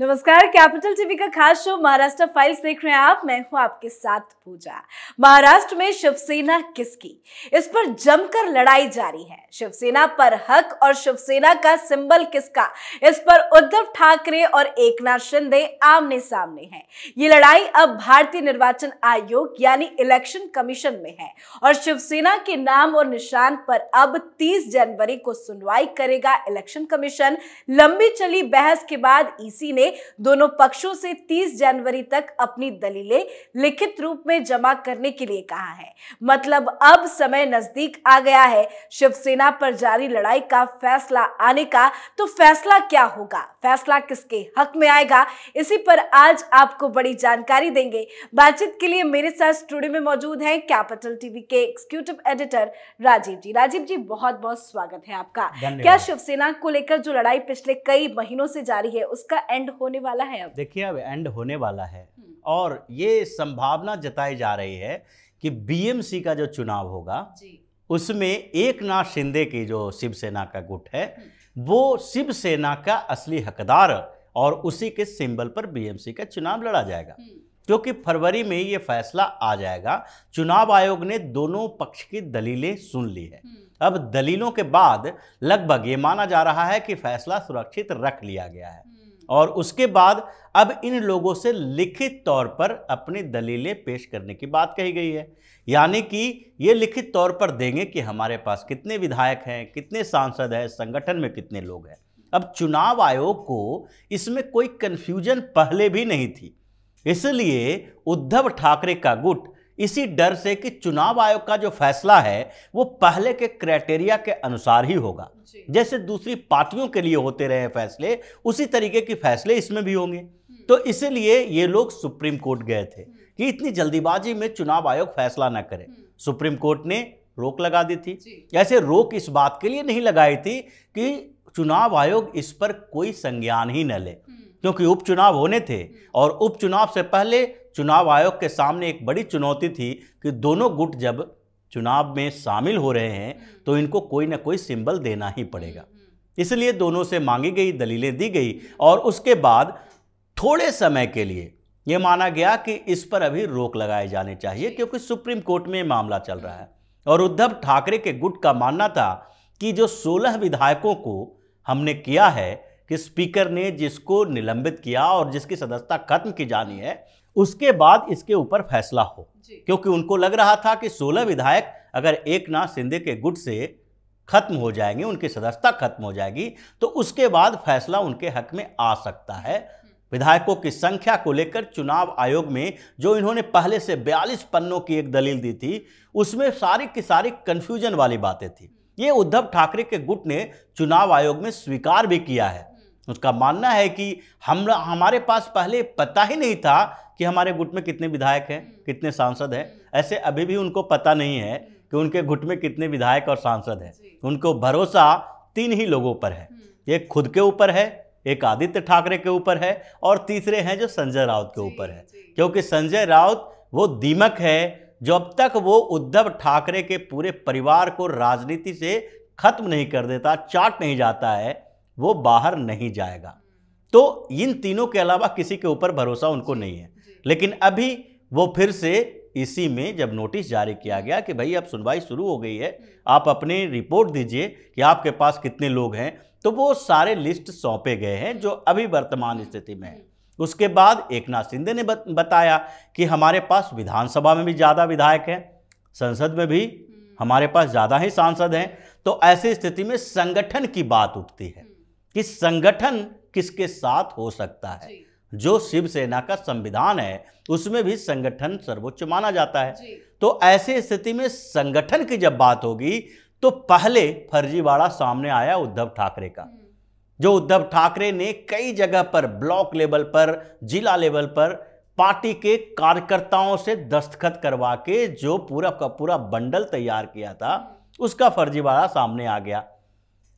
नमस्कार capital TV का खास शो महाराष्ट्र फाइल्स देख रहे हैं आप मैं हूं आपके साथ पूजा महाराष्ट्र में शिवसेना किसकी इस पर जमकर लड़ाई जारी है शिवसेना पर हक और शिवसेना का सिंबल किसका इस पर उद्धव ठाकरे और एकनाथ शिंदे आमने सामने हैं ये लड़ाई अब भारतीय निर्वाचन आयोग यानी इलेक्शन कमीशन में है और शिवसेना के नाम और निशान पर अब तीस जनवरी को सुनवाई करेगा इलेक्शन कमीशन लंबी चली बहस के बाद ईसी ने दोनों पक्षों से 30 जनवरी तक अपनी दलीलें लिखित रूप में जमा करने के लिए कहा है मतलब अब समय नजदीक आ गया है शिवसेना पर जारी लड़ाई का फैसला आने का तो फैसला क्या होगा फैसला किसके हक में आएगा इसी पर आज आपको बड़ी जानकारी देंगे बातचीत के लिए मेरे साथ स्टूडियो में मौजूद हैं कैपिटल टीवी के एग्जीक्यूटिव एडिटर राजीव जी राजीव जी बहुत बहुत स्वागत है आपका क्या शिवसेना को लेकर जो लड़ाई पिछले कई महीनों से जारी है उसका एंड होने वाला है अब देखिए अब एंड होने वाला है हम्म। और ये संभावना जताई जा रही है कि बीएमसी का जो चुनाव होगा उसमें एक नाथ शिंदे की जो शिवसेना का गुट है हम्म। वो शिवसेना का असली हकदार और उसी के सिंबल पर बीएमसी का चुनाव लड़ा जाएगा हम्म। क्योंकि फरवरी में ये फैसला आ जाएगा चुनाव आयोग ने दोनों पक्ष की दलीलें सुन ली है अब दलीलों के बाद लगभग ये माना जा रहा है कि फैसला सुरक्षित रख लिया गया है और उसके बाद अब इन लोगों से लिखित तौर पर अपनी दलीलें पेश करने की बात कही गई है यानी कि ये लिखित तौर पर देंगे कि हमारे पास कितने विधायक हैं कितने सांसद हैं संगठन में कितने लोग हैं अब चुनाव आयोग को इसमें कोई कन्फ्यूजन पहले भी नहीं थी इसलिए उद्धव ठाकरे का गुट इसी डर से कि चुनाव आयोग का जो फैसला है वो पहले के क्राइटेरिया के अनुसार ही होगा जैसे दूसरी पार्टियों के लिए होते रहे फैसले उसी तरीके के फैसले इसमें भी होंगे हम्म। तो इसीलिए ये लोग सुप्रीम कोर्ट गए थे हम्म। कि इतनी जल्दीबाजी में चुनाव आयोग फैसला ना करे हम्म। सुप्रीम कोर्ट ने रोक लगा दी थी ऐसे रोक इस बात के लिए नहीं लगाई थी कि चुनाव आयोग इस पर कोई संज्ञान ही न ले क्योंकि उपचुनाव होने थे और उपचुनाव से पहले चुनाव आयोग के सामने एक बड़ी चुनौती थी कि दोनों गुट जब चुनाव में शामिल हो रहे हैं तो इनको कोई ना कोई सिंबल देना ही पड़ेगा इसलिए दोनों से मांगी गई दलीलें दी गई और उसके बाद थोड़े समय के लिए ये माना गया कि इस पर अभी रोक लगाए जाने चाहिए क्योंकि सुप्रीम कोर्ट में मामला चल रहा है और उद्धव ठाकरे के गुट का मानना था कि जो 16 विधायकों को हमने किया है कि स्पीकर ने जिसको निलंबित किया और जिसकी सदस्यता खत्म की जानी है उसके बाद इसके ऊपर फैसला हो क्योंकि उनको लग रहा था कि 16 विधायक अगर एक नाथ सिंधे के गुट से खत्म हो जाएंगे उनकी सदस्यता खत्म हो जाएगी तो उसके बाद फैसला उनके हक में आ सकता है विधायकों की संख्या को लेकर चुनाव आयोग में जो इन्होंने पहले से 42 पन्नों की एक दलील दी थी उसमें सारी की सारी कन्फ्यूजन वाली बातें थी ये उद्धव ठाकरे के गुट ने चुनाव आयोग में स्वीकार भी किया है उसका मानना है कि हम हमारे पास पहले पता ही नहीं था कि हमारे गुट में कितने विधायक हैं हम्म। कितने सांसद हैं हम्म। ऐसे अभी भी उनको पता नहीं है कि उनके गुट में कितने विधायक और सांसद हैं उनको भरोसा तीन ही लोगों पर है हम्म। एक खुद के ऊपर है एक आदित्य ठाकरे के ऊपर है और तीसरे हैं जो संजय राउत के ऊपर है क्योंकि संजय राउत वो दीमक है जो अब तक वो उद्धव ठाकरे के पूरे परिवार को राजनीति से खत्म नहीं कर देता चाट नहीं जाता है वो बाहर नहीं जाएगा तो इन तीनों के अलावा किसी के ऊपर भरोसा उनको नहीं है लेकिन अभी वो फिर से इसी में जब नोटिस जारी किया गया कि भाई अब सुनवाई शुरू हो गई है हम्म। आप अपनी रिपोर्ट दीजिए कि आपके पास कितने लोग हैं तो वो सारे लिस्ट सौंपे गए हैं जो अभी वर्तमान हम्म। स्थिति में है उसके बाद एक नाथ शिंदे ने बताया कि हमारे पास विधानसभा में भी ज़्यादा विधायक हैं संसद में भी हम्म। हमारे पास ज़्यादा ही सांसद हैं तो ऐसी स्थिति में संगठन की बात उठती है कि संगठन किसके साथ हो सकता है जो शिवसेना का संविधान है उसमें भी संगठन सर्वोच्च माना जाता है तो ऐसे स्थिति में संगठन की जब बात होगी तो पहले फर्जीवाड़ा सामने आया उद्धव ठाकरे का हम्म। जो उद्धव ठाकरे ने कई जगह पर ब्लॉक लेवल पर जिला लेवल पर पार्टी के कार्यकर्ताओं से दस्तखत करवा के जो पूरा का पूरा बंडल तैयार किया था हम्म। उसका फर्जीवाड़ा सामने आ गया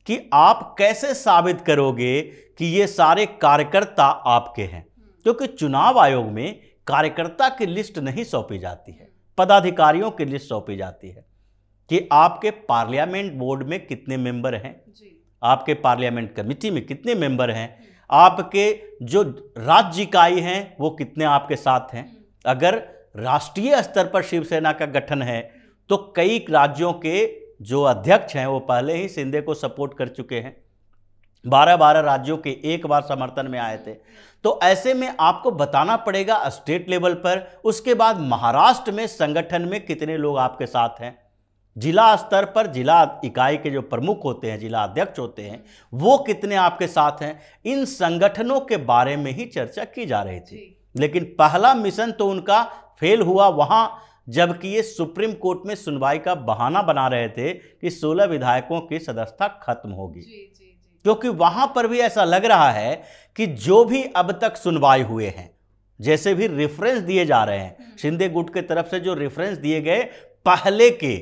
कि आप कैसे साबित करोगे कि ये सारे कार्यकर्ता आपके हैं क्योंकि चुनाव आयोग में कार्यकर्ता की लिस्ट नहीं सौंपी जाती है पदाधिकारियों की लिस्ट सौंपी जाती है कि आपके पार्लियामेंट बोर्ड में कितने मेंबर हैं आपके पार्लियामेंट कमेटी में कितने मेंबर हैं आपके जो राज्य इकाई हैं वो कितने आपके साथ हैं अगर राष्ट्रीय स्तर पर शिवसेना का गठन है तो कई राज्यों के जो अध्यक्ष हैं वो पहले ही शिंदे को सपोर्ट कर चुके हैं बारह बारह राज्यों के एक बार समर्थन में आए थे तो ऐसे में आपको बताना पड़ेगा स्टेट लेवल पर उसके बाद महाराष्ट्र में संगठन में कितने लोग आपके साथ हैं जिला स्तर पर जिला इकाई के जो प्रमुख होते हैं जिला अध्यक्ष होते हैं वो कितने आपके साथ हैं इन संगठनों के बारे में ही चर्चा की जा रही थी लेकिन पहला मिशन तो उनका फेल हुआ वहाँ जबकि ये सुप्रीम कोर्ट में सुनवाई का बहाना बना रहे थे कि 16 विधायकों की सदस्यता खत्म होगी क्योंकि वहां पर भी ऐसा लग रहा है कि जो भी अब तक सुनवाई हुए हैं जैसे भी रेफरेंस दिए जा रहे हैं हम्म। शिंदे गुट के तरफ से जो रेफरेंस दिए गए पहले के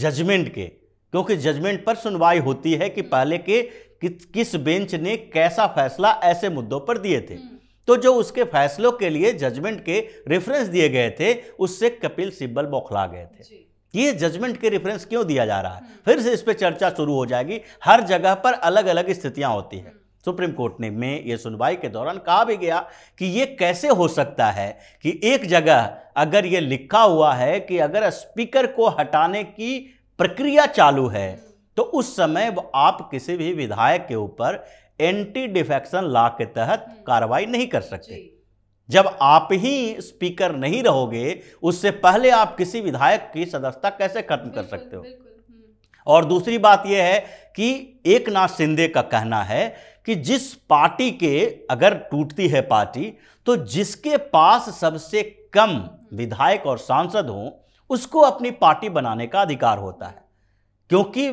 जजमेंट के क्योंकि जजमेंट पर सुनवाई होती है कि हम्म। पहले के कि, किस बेंच ने कैसा फैसला ऐसे मुद्दों पर दिए थे हम्म। तो जो उसके फैसलों के लिए जजमेंट के रेफरेंस दिए गए थे उससे कपिल सिब्बल बौखला गए थे ये जजमेंट के रेफरेंस क्यों दिया जा रहा है फिर से इस पर चर्चा शुरू हो जाएगी हर जगह पर अलग अलग स्थितियां होती हैं हम्म। सुप्रीम कोर्ट ने में ये सुनवाई के दौरान कहा भी गया कि ये कैसे हो सकता है कि एक जगह अगर ये लिखा हुआ है कि अगर स्पीकर को हटाने की प्रक्रिया चालू है तो उस समय आप किसी भी विधायक के ऊपर एंटी डिफेक्शन लॉ के तहत हम्म। कार्रवाई नहीं कर सकते जब आप ही स्पीकर नहीं रहोगे उससे पहले आप किसी विधायक की सदस्यता कैसे खत्म कर सकते हो हम्म। और दूसरी बात यह है कि एक नाथ शिंदे का कहना है कि जिस पार्टी के अगर टूटती है पार्टी तो जिसके पास सबसे कम हम्म। विधायक और सांसद हों उसको अपनी पार्टी बनाने का अधिकार होता है क्योंकि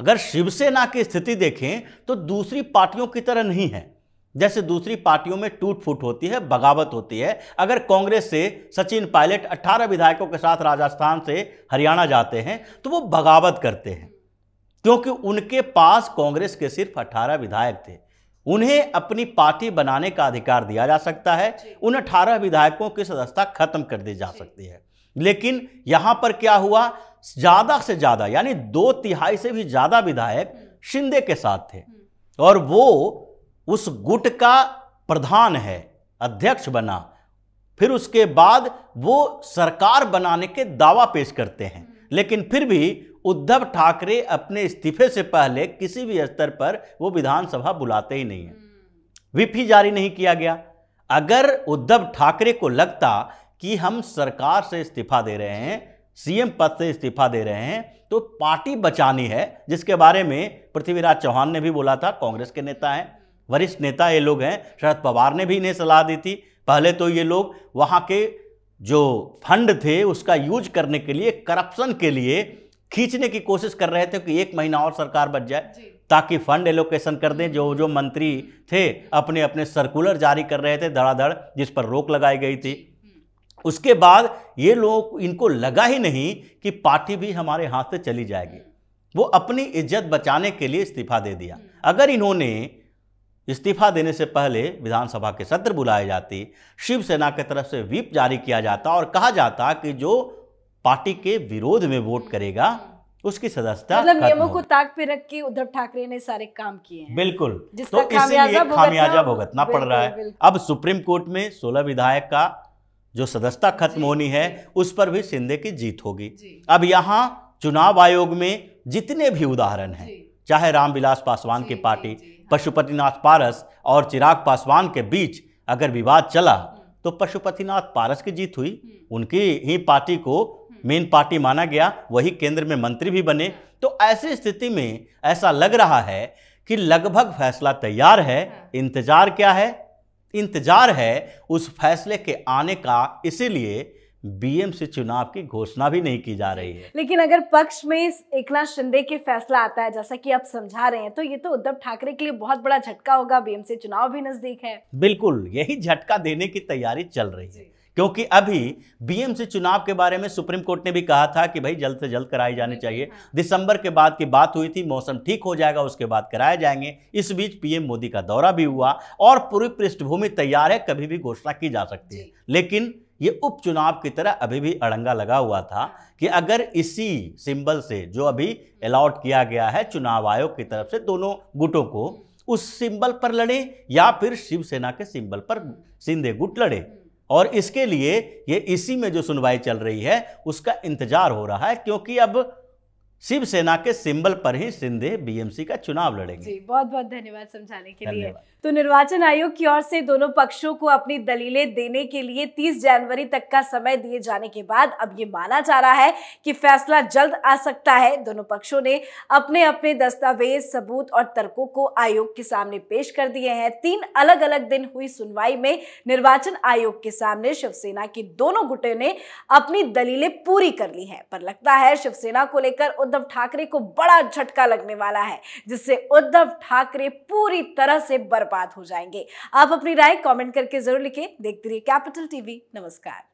अगर शिवसेना की स्थिति देखें तो दूसरी पार्टियों की तरह नहीं है जैसे दूसरी पार्टियों में टूट फूट होती है बगावत होती है अगर कांग्रेस से सचिन पायलट 18 विधायकों के साथ राजस्थान से हरियाणा जाते हैं तो वो बगावत करते हैं क्योंकि उनके पास कांग्रेस के सिर्फ 18 विधायक थे उन्हें अपनी पार्टी बनाने का अधिकार दिया जा सकता है उन 18 विधायकों की सदस्यता खत्म कर दी जा सकती है लेकिन यहां पर क्या हुआ ज्यादा से ज्यादा यानी दो तिहाई से भी ज्यादा विधायक शिंदे के साथ थे हम्म। और वो उस गुट का प्रधान है अध्यक्ष बना फिर उसके बाद वो सरकार बनाने के दावा पेश करते हैं हम्म। लेकिन फिर भी उद्धव ठाकरे अपने इस्तीफे से पहले किसी भी स्तर पर वो विधानसभा बुलाते ही नहीं है हम्म। विप जारी नहीं किया गया अगर उद्धव ठाकरे को लगता कि हम सरकार से इस्तीफा दे रहे हैं सीएम पद से इस्तीफा दे रहे हैं तो पार्टी बचानी है जिसके बारे में पृथ्वीराज चौहान ने भी बोला था कांग्रेस के नेता हैं वरिष्ठ नेता ये लोग हैं शरद पवार ने भी इन्हें सलाह दी थी पहले तो ये लोग वहाँ के जो फंड थे उसका यूज करने के लिए करप्शन के लिए खींचने की कोशिश कर रहे थे कि एक महीना और सरकार बच जाए ताकि फंड एलोकेशन कर दें जो जो मंत्री थे अपने अपने सर्कुलर जारी कर रहे थे धड़ाधड़ जिस पर रोक लगाई गई थी उसके बाद ये लोग इनको लगा ही नहीं कि पार्टी भी हमारे हाथ से चली जाएगी वो अपनी इज्जत बचाने के लिए इस्तीफा दे दिया अगर इन्होंने इस्तीफा देने से पहले विधानसभा के सत्र बुलाए जाते शिवसेना की तरफ से व्हीप जारी किया जाता और कहा जाता कि जो पार्टी के विरोध में वोट करेगा उसकी सदस्यता मतलब नियमों को ताक पे रख के उद्धव ठाकरे ने सारे काम किए हैं बिल्कुल तो इसीलिए खामियाजा भुगतना पड़ रहा है अब सुप्रीम कोर्ट में सोलह विधायक का जो सदस्यता खत्म होनी है उस पर भी शिंदे की जीत होगी अब यहाँ चुनाव आयोग में जितने भी उदाहरण हैं चाहे रामविलास पासवान की पार्टी हाँ। पशुपतिनाथ पारस और चिराग पासवान के बीच अगर विवाद चला हम्म। तो पशुपतिनाथ पारस की जीत हुई हम्म। उनकी ही पार्टी को हम्म। मेन पार्टी माना गया वही केंद्र में मंत्री भी बने हाँ। तो ऐसी स्थिति में ऐसा लग रहा है कि लगभग फैसला तैयार है हाँ। इंतजार क्या है इंतजार है उस फैसले के आने का इसीलिए बीएम से चुनाव की घोषणा भी नहीं की जा रही है लेकिन अगर पक्ष में एकनाथ शिंदे के फैसला आता है जैसा कि आप समझा रहे हैं तो ये तो उद्धव ठाकरे के लिए बहुत बड़ा झटका होगा बीएम से चुनाव भी नजदीक है बिल्कुल यही झटका देने की तैयारी चल रही है क्योंकि अभी बीएमसी चुनाव के बारे में सुप्रीम कोर्ट ने भी कहा था कि भाई जल्द से जल्द कराए जाने हम्म, चाहिए हाँ। दिसंबर के बाद की बात हुई थी मौसम ठीक हो जाएगा उसके बाद कराए जाएंगे इस बीच पीएम मोदी का दौरा भी हुआ और पूरी पृष्ठभूमि तैयार है कभी भी घोषणा की जा सकती है लेकिन ये उपचुनाव की तरह अभी भी अड़ंगा लगा हुआ था हाँ। कि अगर इसी सिंबल से जो अभी अलाउट हम्म। किया गया है चुनाव आयोग की तरफ से दोनों गुटों को हम्म। उस सिंबल पर लड़े या फिर शिवसेना के सिंबल पर सिंधे गुट लड़े और इसके लिए ये इसी में जो सुनवाई चल रही है उसका इंतजार हो रहा है क्योंकि अब शिवसेना के सिंबल पर ही सिंधे बीएमसी का चुनाव लड़ेंगे जी बहुत बहुत धन्यवाद समझाने के लिए तो निर्वाचन आयोग की ओर से दोनों पक्षों को अपनी दलीलें देने के लिए 30 जनवरी तक का समय दिए जाने के बाद अब ये माना जा रहा है कि फैसला जल्द आ सकता है दोनों पक्षों ने अपने अपने दस्तावेज सबूत और तर्कों को आयोग के सामने पेश कर दिए हैं तीन अलग अलग दिन हुई सुनवाई में निर्वाचन आयोग के सामने शिवसेना के दोनों गुटे ने अपनी दलीलें पूरी कर ली है पर लगता है शिवसेना को लेकर उद्धव ठाकरे को बड़ा झटका लगने वाला है जिससे उद्धव ठाकरे पूरी तरह से बर्बाद हो जाएंगे आप अपनी राय कमेंट करके जरूर लिखें देखते रहिए कैपिटल टीवी नमस्कार